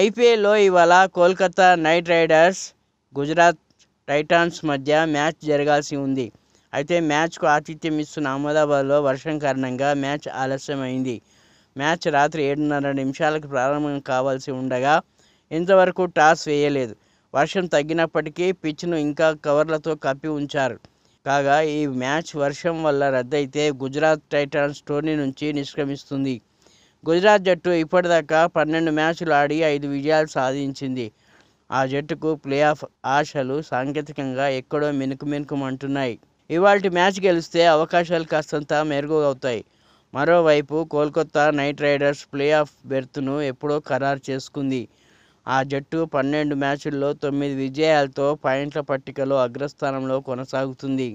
ఐపీఎల్లో ఇవాళ Kolkata knight riders Gujarat titans మధ్య మ్యాచ్ జరగాల్సి ఉంది అయితే మ్యాచ్కు ఆతిథ్యం ఇస్తున్న అహ్మదాబాద్లో వర్షం కారణంగా మ్యాచ్ ఆలస్యమైంది మ్యాచ్ రాత్రి ఏడున్నర నిమిషాలకు ప్రారంభం కావాల్సి ఉండగా ఇంతవరకు టాస్ వేయలేదు వర్షం తగ్గినప్పటికీ పిచ్ను ఇంకా కవర్లతో కప్పి ఉంచారు కాగా ఈ మ్యాచ్ వర్షం వల్ల రద్దయితే గుజరాత్ టైటాన్స్ టోర్నీ నుంచి నిష్క్రమిస్తుంది గుజరాత్ జట్టు ఇప్పటిదాకా పన్నెండు మ్యాచ్లు ఆడి ఐదు విజయాలు సాధించింది ఆ జట్టుకు ప్లే ఆఫ్ ఆశలు సాంకేతికంగా ఎక్కడో మినుకు మినుకుమంటున్నాయి ఇవాళ మ్యాచ్ గెలిస్తే అవకాశాలు కాస్తంత మెరుగు అవుతాయి మరోవైపు Kolkata knight riders play off బెర్త్ను ఎప్పుడో ఖరారు చేసుకుంది ఆ జట్టు పన్నెండు మ్యాచుల్లో తొమ్మిది విజయాలతో పాయింట్ల పట్టికలో అగ్రస్థానంలో కొనసాగుతుంది